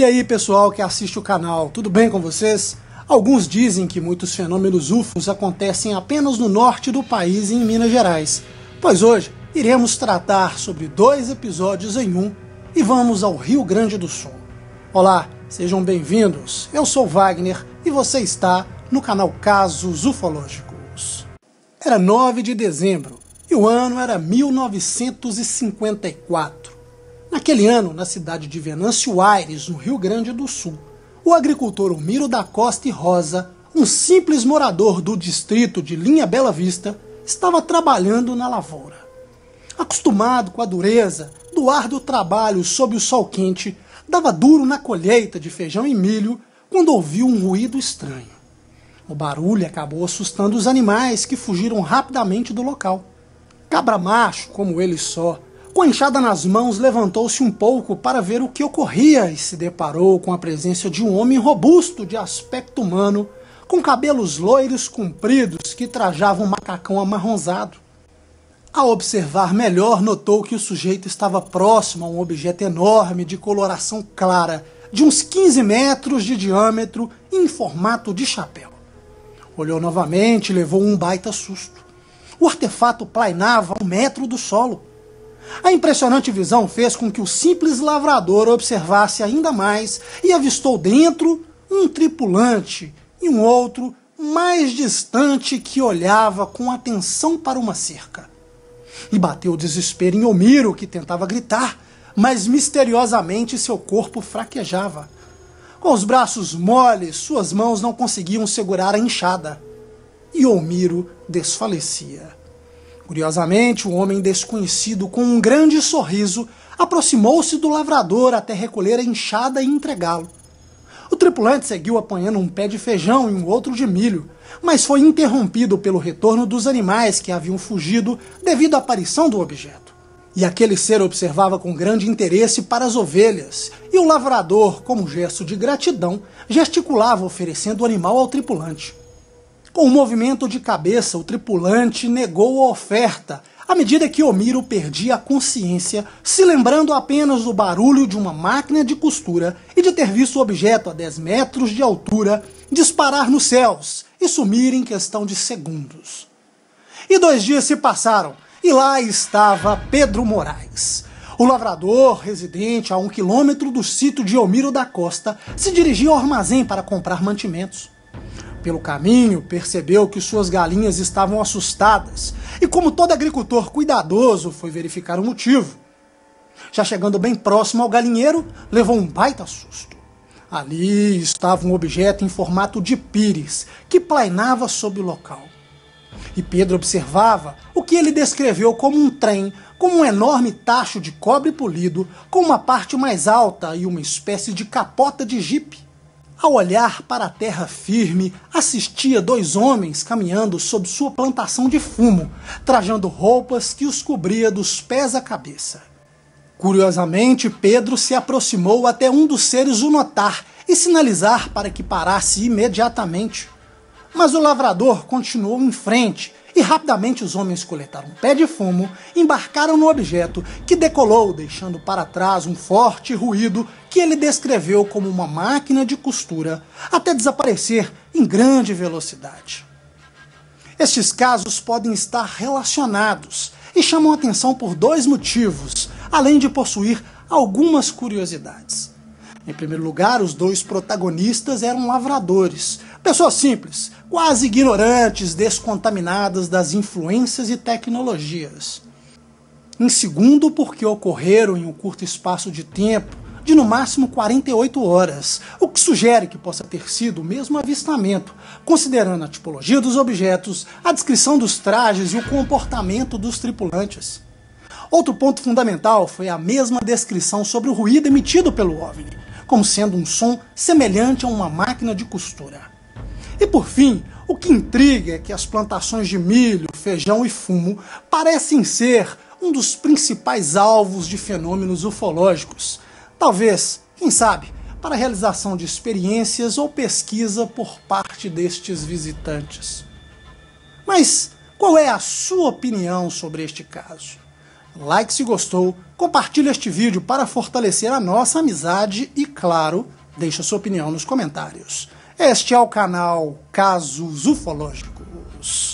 E aí, pessoal que assiste o canal, tudo bem com vocês? Alguns dizem que muitos fenômenos UFOs acontecem apenas no norte do país, em Minas Gerais. Pois hoje iremos tratar sobre dois episódios em um e vamos ao Rio Grande do Sul. Olá, sejam bem-vindos. Eu sou Wagner e você está no canal Casos Ufológicos. Era 9 de dezembro e o ano era 1954. Naquele ano, na cidade de Venâncio Aires, no Rio Grande do Sul, o agricultor Humiro da Costa e Rosa, um simples morador do distrito de Linha Bela Vista, estava trabalhando na lavoura. Acostumado com a dureza do do trabalho sob o sol quente, dava duro na colheita de feijão e milho quando ouviu um ruído estranho. O barulho acabou assustando os animais que fugiram rapidamente do local. Cabra macho, como ele só, com a enxada nas mãos, levantou-se um pouco para ver o que ocorria e se deparou com a presença de um homem robusto de aspecto humano, com cabelos loiros compridos que trajava um macacão amarronzado. Ao observar melhor, notou que o sujeito estava próximo a um objeto enorme de coloração clara, de uns 15 metros de diâmetro, em formato de chapéu. Olhou novamente e levou um baita susto. O artefato plainava um metro do solo. A impressionante visão fez com que o simples lavrador observasse ainda mais e avistou dentro um tripulante e um outro mais distante que olhava com atenção para uma cerca. E bateu o desespero em Omiro, que tentava gritar, mas misteriosamente seu corpo fraquejava. Com os braços moles, suas mãos não conseguiam segurar a enxada. E Omiro desfalecia. Curiosamente, o um homem desconhecido, com um grande sorriso, aproximou-se do lavrador até recolher a enxada e entregá-lo. O tripulante seguiu apanhando um pé de feijão e um outro de milho, mas foi interrompido pelo retorno dos animais que haviam fugido devido à aparição do objeto. E aquele ser observava com grande interesse para as ovelhas, e o lavrador, como gesto de gratidão, gesticulava oferecendo o animal ao tripulante. Com um movimento de cabeça, o tripulante negou a oferta, à medida que Omiro perdia a consciência, se lembrando apenas do barulho de uma máquina de costura e de ter visto o objeto a 10 metros de altura disparar nos céus e sumir em questão de segundos. E dois dias se passaram, e lá estava Pedro Moraes. O lavrador, residente a um quilômetro do sítio de Omiro da Costa, se dirigia ao armazém para comprar mantimentos. Pelo caminho, percebeu que suas galinhas estavam assustadas e, como todo agricultor cuidadoso, foi verificar o motivo. Já chegando bem próximo ao galinheiro, levou um baita susto. Ali estava um objeto em formato de pires que plainava sobre o local. E Pedro observava o que ele descreveu como um trem com um enorme tacho de cobre polido, com uma parte mais alta e uma espécie de capota de jipe. Ao olhar para a terra firme, assistia dois homens caminhando sob sua plantação de fumo, trajando roupas que os cobria dos pés à cabeça. Curiosamente, Pedro se aproximou até um dos seres o notar e sinalizar para que parasse imediatamente. Mas o lavrador continuou em frente e rapidamente os homens coletaram um pé de fumo, embarcaram no objeto que decolou, deixando para trás um forte ruído que ele descreveu como uma máquina de costura até desaparecer em grande velocidade. Estes casos podem estar relacionados e chamam atenção por dois motivos, além de possuir algumas curiosidades. Em primeiro lugar, os dois protagonistas eram lavradores, pessoas simples, quase ignorantes, descontaminadas das influências e tecnologias. Em segundo, porque ocorreram em um curto espaço de tempo de no máximo 48 horas, o que sugere que possa ter sido o mesmo avistamento, considerando a tipologia dos objetos, a descrição dos trajes e o comportamento dos tripulantes. Outro ponto fundamental foi a mesma descrição sobre o ruído emitido pelo OVNI, como sendo um som semelhante a uma máquina de costura. E por fim, o que intriga é que as plantações de milho, feijão e fumo parecem ser um dos principais alvos de fenômenos ufológicos, talvez, quem sabe, para a realização de experiências ou pesquisa por parte destes visitantes. Mas qual é a sua opinião sobre este caso? Like se gostou, compartilhe este vídeo para fortalecer a nossa amizade e, claro, deixe sua opinião nos comentários. Este é o canal Casos Ufológicos.